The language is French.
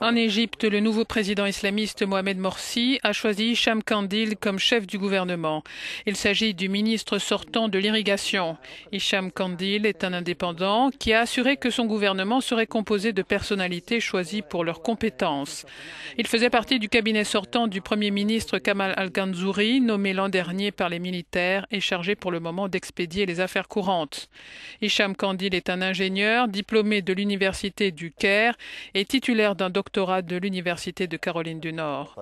En Égypte, le nouveau président islamiste Mohamed Morsi a choisi Hicham Kandil comme chef du gouvernement. Il s'agit du ministre sortant de l'irrigation. Hicham Kandil est un indépendant qui a assuré que son gouvernement serait composé de personnalités choisies pour leurs compétences. Il faisait partie du cabinet sortant du premier ministre Kamal Al-Ghanzouri, nommé l'an dernier par les militaires et chargé pour le moment d'expédier les affaires courantes. Hicham Kandil est un ingénieur diplômé de l'université du Caire et est titulaire d'un doctorat de l'Université de Caroline du Nord.